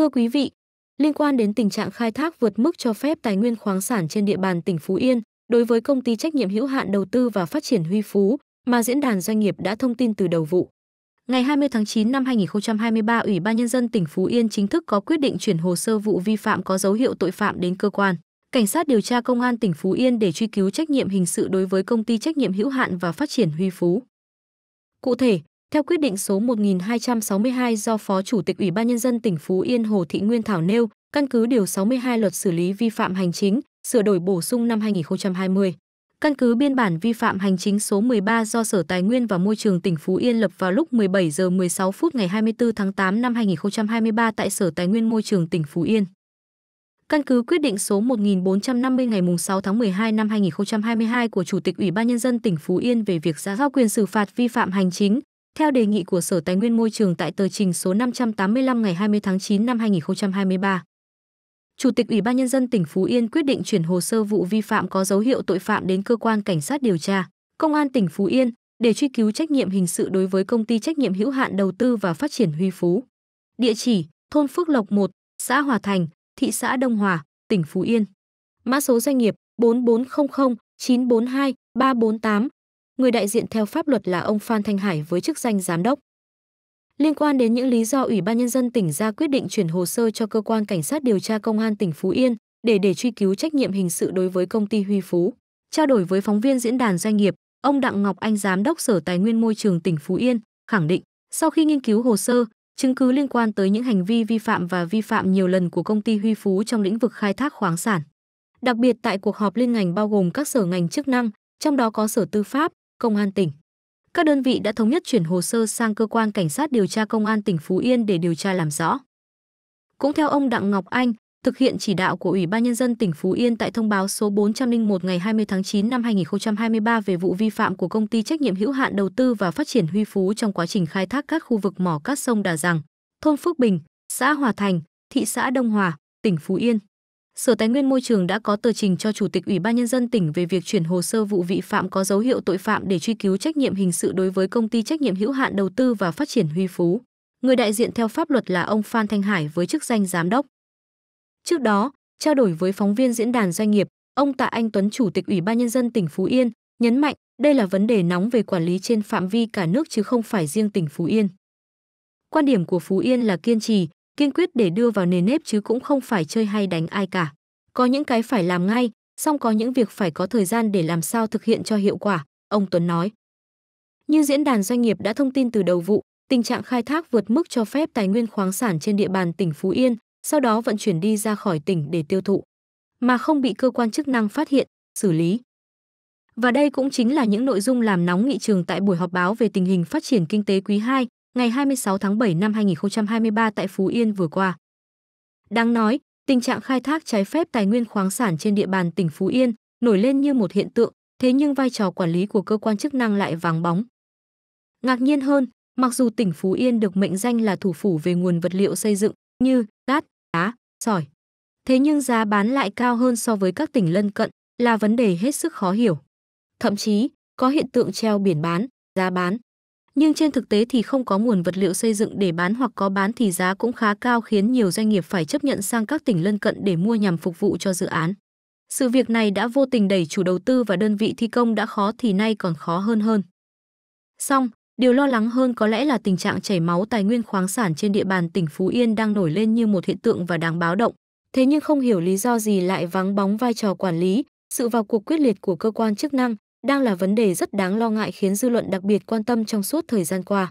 Thưa quý vị, liên quan đến tình trạng khai thác vượt mức cho phép tài nguyên khoáng sản trên địa bàn tỉnh Phú Yên, đối với công ty trách nhiệm hữu hạn đầu tư và phát triển Huy Phú mà diễn đàn doanh nghiệp đã thông tin từ đầu vụ. Ngày 20 tháng 9 năm 2023, Ủy ban nhân dân tỉnh Phú Yên chính thức có quyết định chuyển hồ sơ vụ vi phạm có dấu hiệu tội phạm đến cơ quan Cảnh sát điều tra công an tỉnh Phú Yên để truy cứu trách nhiệm hình sự đối với công ty trách nhiệm hữu hạn và phát triển Huy Phú. Cụ thể, theo quyết định số 1262 do Phó Chủ tịch Ủy ban Nhân dân tỉnh Phú Yên Hồ Thị Nguyên Thảo nêu, căn cứ Điều 62 luật xử lý vi phạm hành chính, sửa đổi bổ sung năm 2020. Căn cứ biên bản vi phạm hành chính số 13 do Sở Tài nguyên và Môi trường tỉnh Phú Yên lập vào lúc 17 giờ 16 phút ngày 24 tháng 8 năm 2023 tại Sở Tài nguyên Môi trường tỉnh Phú Yên. Căn cứ quyết định số 1450 ngày 6 tháng 12 năm 2022 của Chủ tịch Ủy ban Nhân dân tỉnh Phú Yên về việc giao quyền xử phạt vi phạm hành chính, theo đề nghị của Sở Tài nguyên Môi trường tại tờ trình số 585 ngày 20 tháng 9 năm 2023, Chủ tịch Ủy ban nhân dân tỉnh Phú Yên quyết định chuyển hồ sơ vụ vi phạm có dấu hiệu tội phạm đến cơ quan cảnh sát điều tra, Công an tỉnh Phú Yên để truy cứu trách nhiệm hình sự đối với công ty trách nhiệm hữu hạn đầu tư và phát triển Huy Phú. Địa chỉ: thôn Phước Lộc 1, xã Hòa Thành, thị xã Đông Hòa, tỉnh Phú Yên. Mã số doanh nghiệp: 4400 942 348 người đại diện theo pháp luật là ông Phan Thanh Hải với chức danh giám đốc. Liên quan đến những lý do Ủy ban Nhân dân tỉnh ra quyết định chuyển hồ sơ cho cơ quan cảnh sát điều tra công an tỉnh Phú Yên để để truy cứu trách nhiệm hình sự đối với công ty Huy Phú. Trao đổi với phóng viên diễn đàn doanh nghiệp, ông Đặng Ngọc Anh Giám đốc Sở Tài nguyên Môi trường tỉnh Phú Yên khẳng định, sau khi nghiên cứu hồ sơ, chứng cứ liên quan tới những hành vi vi phạm và vi phạm nhiều lần của công ty Huy Phú trong lĩnh vực khai thác khoáng sản. Đặc biệt tại cuộc họp liên ngành bao gồm các sở ngành chức năng, trong đó có Sở Tư pháp, Công an tỉnh. Các đơn vị đã thống nhất chuyển hồ sơ sang cơ quan cảnh sát điều tra Công an tỉnh Phú Yên để điều tra làm rõ. Cũng theo ông Đặng Ngọc Anh, thực hiện chỉ đạo của Ủy ban Nhân dân tỉnh Phú Yên tại thông báo số 401 ngày 20 tháng 9 năm 2023 về vụ vi phạm của công ty trách nhiệm hữu hạn đầu tư và phát triển Huy Phú trong quá trình khai thác các khu vực mỏ cát sông Đà rằng, thôn Phước Bình, xã Hòa Thành, thị xã Đông Hòa, tỉnh Phú Yên. Sở Tài nguyên Môi trường đã có tờ trình cho Chủ tịch Ủy ban nhân dân tỉnh về việc chuyển hồ sơ vụ vi phạm có dấu hiệu tội phạm để truy cứu trách nhiệm hình sự đối với công ty trách nhiệm hữu hạn đầu tư và phát triển Huy Phú. Người đại diện theo pháp luật là ông Phan Thanh Hải với chức danh giám đốc. Trước đó, trao đổi với phóng viên diễn đàn doanh nghiệp, ông Tạ Anh Tuấn Chủ tịch Ủy ban nhân dân tỉnh Phú Yên nhấn mạnh đây là vấn đề nóng về quản lý trên phạm vi cả nước chứ không phải riêng tỉnh Phú Yên. Quan điểm của Phú Yên là kiên trì, kiên quyết để đưa vào nền nếp chứ cũng không phải chơi hay đánh ai cả. Có những cái phải làm ngay, song có những việc phải có thời gian để làm sao thực hiện cho hiệu quả, ông Tuấn nói. Như diễn đàn doanh nghiệp đã thông tin từ đầu vụ, tình trạng khai thác vượt mức cho phép tài nguyên khoáng sản trên địa bàn tỉnh Phú Yên, sau đó vận chuyển đi ra khỏi tỉnh để tiêu thụ, mà không bị cơ quan chức năng phát hiện, xử lý. Và đây cũng chính là những nội dung làm nóng nghị trường tại buổi họp báo về tình hình phát triển kinh tế quý 2 ngày 26 tháng 7 năm 2023 tại Phú Yên vừa qua. Đáng nói, tình trạng khai thác trái phép tài nguyên khoáng sản trên địa bàn tỉnh Phú Yên nổi lên như một hiện tượng, thế nhưng vai trò quản lý của cơ quan chức năng lại vàng bóng. Ngạc nhiên hơn, mặc dù tỉnh Phú Yên được mệnh danh là thủ phủ về nguồn vật liệu xây dựng như cát, đá, sỏi, thế nhưng giá bán lại cao hơn so với các tỉnh lân cận là vấn đề hết sức khó hiểu. Thậm chí, có hiện tượng treo biển bán, giá bán nhưng trên thực tế thì không có nguồn vật liệu xây dựng để bán hoặc có bán thì giá cũng khá cao khiến nhiều doanh nghiệp phải chấp nhận sang các tỉnh lân cận để mua nhằm phục vụ cho dự án. Sự việc này đã vô tình đẩy chủ đầu tư và đơn vị thi công đã khó thì nay còn khó hơn hơn. Song, điều lo lắng hơn có lẽ là tình trạng chảy máu tài nguyên khoáng sản trên địa bàn tỉnh Phú Yên đang nổi lên như một hiện tượng và đáng báo động. Thế nhưng không hiểu lý do gì lại vắng bóng vai trò quản lý, sự vào cuộc quyết liệt của cơ quan chức năng, đang là vấn đề rất đáng lo ngại khiến dư luận đặc biệt quan tâm trong suốt thời gian qua.